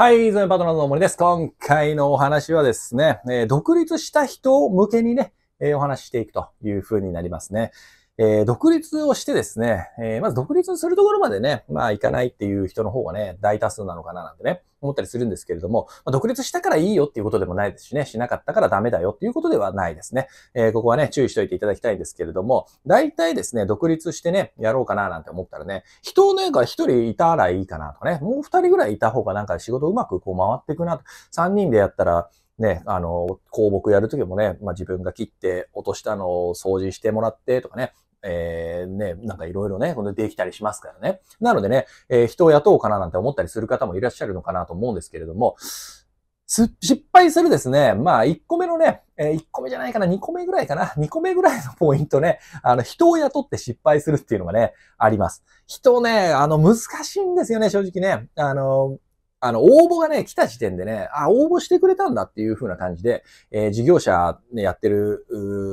はい、ゾメパートナーの森です。今回のお話はですね、えー、独立した人向けにね、えー、お話していくという風になりますね。えー、独立をしてですね、えー、まず独立するところまでね、まあ行かないっていう人の方がね、大多数なのかななんてね、思ったりするんですけれども、まあ、独立したからいいよっていうことでもないですしね、しなかったからダメだよっていうことではないですね。えー、ここはね、注意しておいていただきたいんですけれども、大体ですね、独立してね、やろうかななんて思ったらね、人をね、が一人いたらいいかなとかね、もう二人ぐらいいた方がなんか仕事うまくこう回っていくなと、三人でやったら、ね、あの、項目やるときもね、まあ、自分が切って落としたのを掃除してもらってとかね、えー、ね、なんかいろいろね、これできたりしますからね。なのでね、えー、人を雇おうかななんて思ったりする方もいらっしゃるのかなと思うんですけれども、失敗するですね。まあ、1個目のね、えー、1個目じゃないかな、2個目ぐらいかな、2個目ぐらいのポイントね、あの、人を雇って失敗するっていうのがね、あります。人ね、あの、難しいんですよね、正直ね。あの、あの、応募がね、来た時点でね、あ、応募してくれたんだっていう風な感じで、えー、事業者ね、やってる、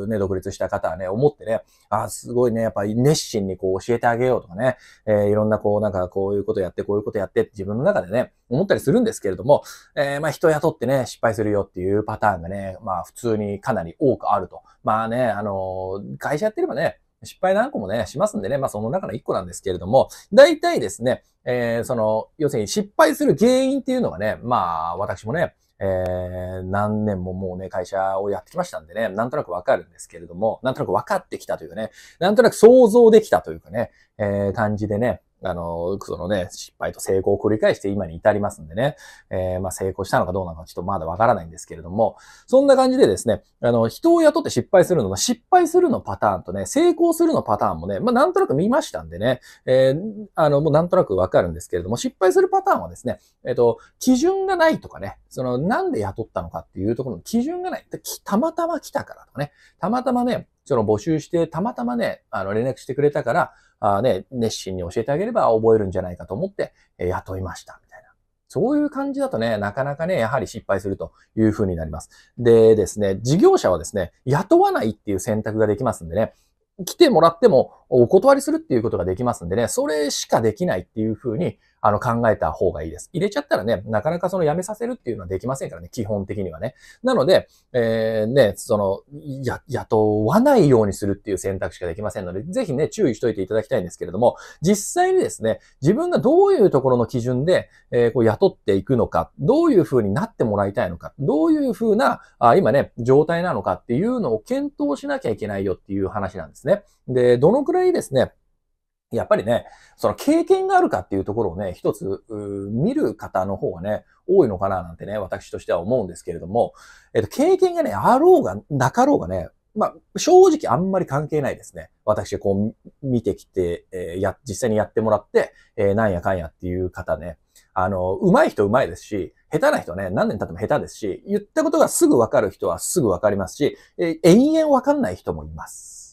ね、独立した方はね、思ってね、あ、すごいね、やっぱり熱心にこう教えてあげようとかね、えー、いろんなこう、なんかこういうことやって、こういうことやってって自分の中でね、思ったりするんですけれども、えー、まあ人雇ってね、失敗するよっていうパターンがね、まあ普通にかなり多くあると。まあね、あの会社やってればね、失敗何個もね、しますんでね、まあその中の1個なんですけれども、大体ですね、えー、その、要するに失敗する原因っていうのがね、まあ私もね、えー、何年ももうね、会社をやってきましたんでね、なんとなくわかるんですけれども、なんとなく分かってきたというかね、なんとなく想像できたというかね、えー、感じでね、あの、そのね、失敗と成功を繰り返して今に至りますんでね、えー、まあ成功したのかどうなのかちょっとまだわからないんですけれども、そんな感じでですね、あの、人を雇って失敗するのの、失敗するのパターンとね、成功するのパターンもね、まあなんとなく見ましたんでね、えー、あの、もうなんとなくわかるんですけれども、失敗するパターンはですね、えっ、ー、と、基準がないとかね、その、なんで雇ったのかっていうところの基準がない。たまたま来たからとかね、たまたまね、その募集して、たまたまね、あの、連絡してくれたから、あね、熱心に教えてあげれば覚えるんじゃないかと思って、え雇いました。みたいな。そういう感じだとね、なかなかね、やはり失敗するというふうになります。でですね、事業者はですね、雇わないっていう選択ができますんでね、来てもらってもお断りするっていうことができますんでね、それしかできないっていうふうにあの、考えた方がいいです。入れちゃったらね、なかなかそのやめさせるっていうのはできませんからね、基本的にはね。なので、えー、ね、その、や、雇わないようにするっていう選択しかできませんので、ぜひね、注意しといていただきたいんですけれども、実際にですね、自分がどういうところの基準で、えー、こう雇っていくのか、どういうふうになってもらいたいのか、どういうふうな、あ今ね、状態なのかっていうのを検討しなきゃいけないよっていう話なんですね。で、どのくらいですね、やっぱりね、その経験があるかっていうところをね、一つ、見る方の方がね、多いのかななんてね、私としては思うんですけれども、えっと、経験がね、あろうがなかろうがね、まあ、正直あんまり関係ないですね。私、こう、見てきて、えー、や、実際にやってもらって、えー、なんやかんやっていう方ね。あの、上手い人上手いですし、下手な人ね、何年経っても下手ですし、言ったことがすぐわかる人はすぐわかりますし、えー、永遠わかんない人もいます。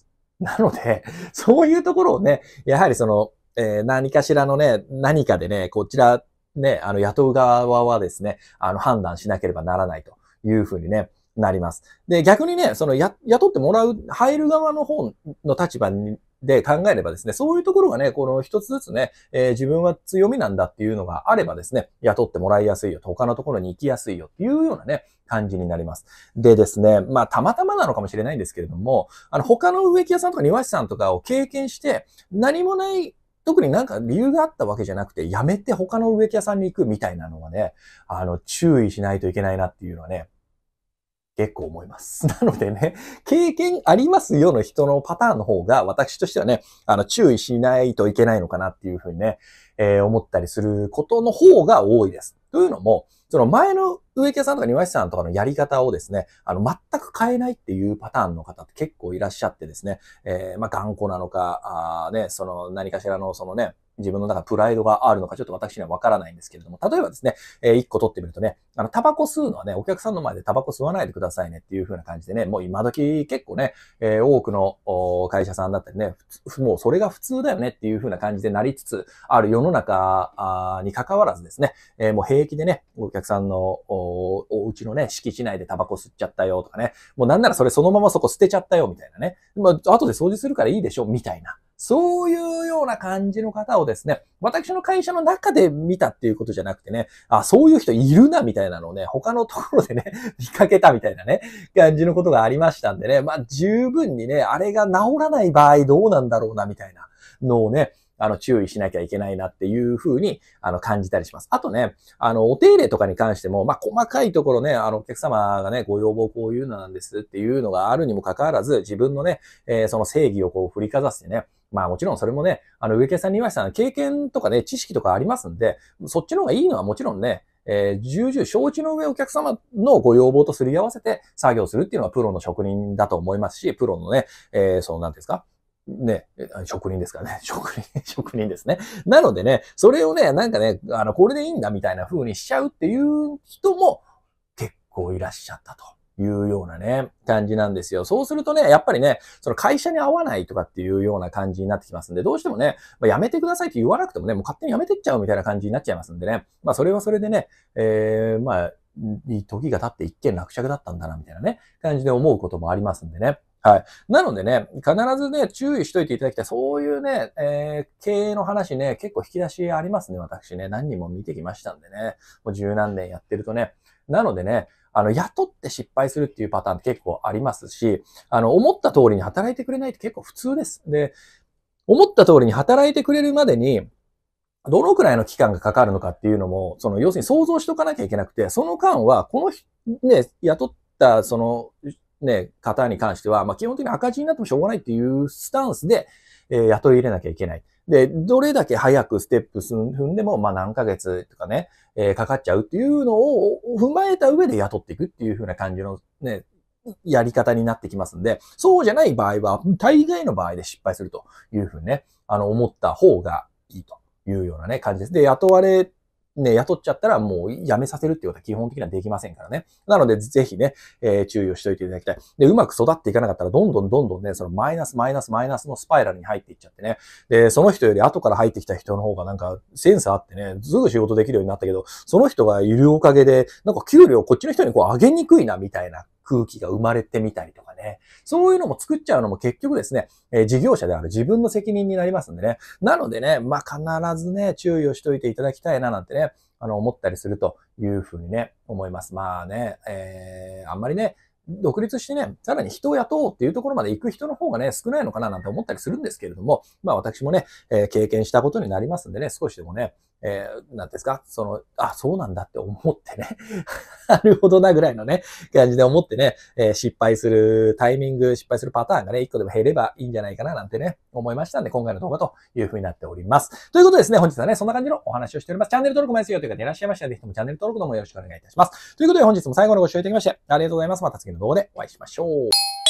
なので、そういうところをね、やはりその、えー、何かしらのね、何かでね、こちら、ね、あの、雇う側はですね、あの、判断しなければならないというふうにね、なります。で、逆にね、その、や、雇ってもらう、入る側の方の立場にで考えればですね、そういうところがね、この一つずつね、えー、自分は強みなんだっていうのがあればですね、雇ってもらいやすいよと、他のところに行きやすいよっていうようなね、感じになります。でですね、まあ、たまたまなのかもしれないんですけれども、あの、他の植木屋さんとか庭師さんとかを経験して、何もない特になんか理由があったわけじゃなくて、やめて他の植木屋さんに行くみたいなのはね、あの、注意しないといけないなっていうのはね、結構思います。なのでね、経験ありますよの人のパターンの方が、私としてはね、あの、注意しないといけないのかなっていうふうにね、えー、思ったりすることの方が多いです。というのも、その前の植木屋さんとか庭師さんとかのやり方をですね、あの、全く変えないっていうパターンの方って結構いらっしゃってですね、えー、まあ、頑固なのか、あね、その何かしらのそのね、自分の中プライドがあるのか、ちょっと私にはわからないんですけれども、例えばですね、えー、1個取ってみるとね、あの、タバコ吸うのはね、お客さんの前でタバコ吸わないでくださいねっていう風な感じでね、もう今時結構ね、えー、多くの会社さんだったりね、もうそれが普通だよねっていう風な感じでなりつつある世の中に関わらずですね、えー、もう平気でね、お客さんのおお家のね、敷地内でタバコ吸っちゃったよとかね、もうなんならそれそのままそこ捨てちゃったよみたいなね、まあ、後で掃除するからいいでしょみたいな。そういうような感じの方をですね、私の会社の中で見たっていうことじゃなくてね、あ、そういう人いるなみたいなのをね、他のところでね、見かけたみたいなね、感じのことがありましたんでね、まあ十分にね、あれが治らない場合どうなんだろうなみたいなのをね、あの、注意しなきゃいけないなっていうふうに、あの、感じたりします。あとね、あの、お手入れとかに関しても、まあ、細かいところね、あの、お客様がね、ご要望こういうのなんですっていうのがあるにもかかわらず、自分のね、えー、その正義をこう振りかざしてね、まあもちろんそれもね、あの、植木さんに言いました経験とかね、知識とかありますんで、そっちの方がいいのはもちろんね、えー、重々承知の上お客様のご要望とすり合わせて作業するっていうのはプロの職人だと思いますし、プロのね、えー、その何ですかね、職人ですからね。職人、職人ですね。なのでね、それをね、なんかね、あの、これでいいんだみたいな風にしちゃうっていう人も結構いらっしゃったと。いうようなね、感じなんですよ。そうするとね、やっぱりね、その会社に合わないとかっていうような感じになってきますんで、どうしてもね、まあ、やめてくださいって言わなくてもね、もう勝手にやめてっちゃうみたいな感じになっちゃいますんでね。まあそれはそれでね、えー、まあ、時が経って一件落着だったんだな、みたいなね、感じで思うこともありますんでね。はい。なのでね、必ずね、注意しといていただきたい。そういうね、えー、経営の話ね、結構引き出しありますね、私ね。何人も見てきましたんでね。もう十何年やってるとね。なのでね、あの、雇って失敗するっていうパターンって結構ありますし、あの、思った通りに働いてくれないって結構普通です。で、思った通りに働いてくれるまでに、どのくらいの期間がかかるのかっていうのも、その、要するに想像しとかなきゃいけなくて、その間は、この、ね、雇った、その、ね、方に関しては、まあ、基本的に赤字になってもしょうがないっていうスタンスで、えー、雇い入れなきゃいけない。で、どれだけ早くステップ踏んでも、まあ何ヶ月とかね、えー、かかっちゃうっていうのを踏まえた上で雇っていくっていう風な感じのね、やり方になってきますんで、そうじゃない場合は、大概の場合で失敗するというふうにね、あの、思った方がいいというようなね、感じです。で、雇われね、雇っちゃったらもう辞めさせるっていうことは基本的にはできませんからね。なので、ぜひね、えー、注意をしておいていただきたい。で、うまく育っていかなかったら、どんどんどんどんね、そのマイナスマイナスマイナスのスパイラルに入っていっちゃってね。で、その人より後から入ってきた人の方がなんかセンスあってね、すぐ仕事できるようになったけど、その人がいるおかげで、なんか給料こっちの人にこう上げにくいなみたいな空気が生まれてみたりとかね。そういうのも作っちゃうのも結局ですね、えー、事業者である自分の責任になりますんでね。なのでね、まあ、必ずね、注意をしといていただきたいななんてね、あの、思ったりするというふうにね、思います。まあね、えー、あんまりね、独立してね、さらに人を雇おうっていうところまで行く人の方がね、少ないのかななんて思ったりするんですけれども、まあ私もね、えー、経験したことになりますんでね、少しでもね、えー、なんですかその、あ、そうなんだって思ってね。なるほどなぐらいのね、感じで思ってね、えー、失敗するタイミング、失敗するパターンがね、一個でも減ればいいんじゃないかななんてね、思いましたんで、今回の動画というふうになっております。ということでですね、本日はね、そんな感じのお話をしております。チャンネル登録もやすいよという方いらっしゃいましたら、ぜひともチャンネル登録のもよろしくお願いいたします。ということで、本日も最後までご視聴いただきまして、ありがとうございます。また次の動画でお会いしましょう。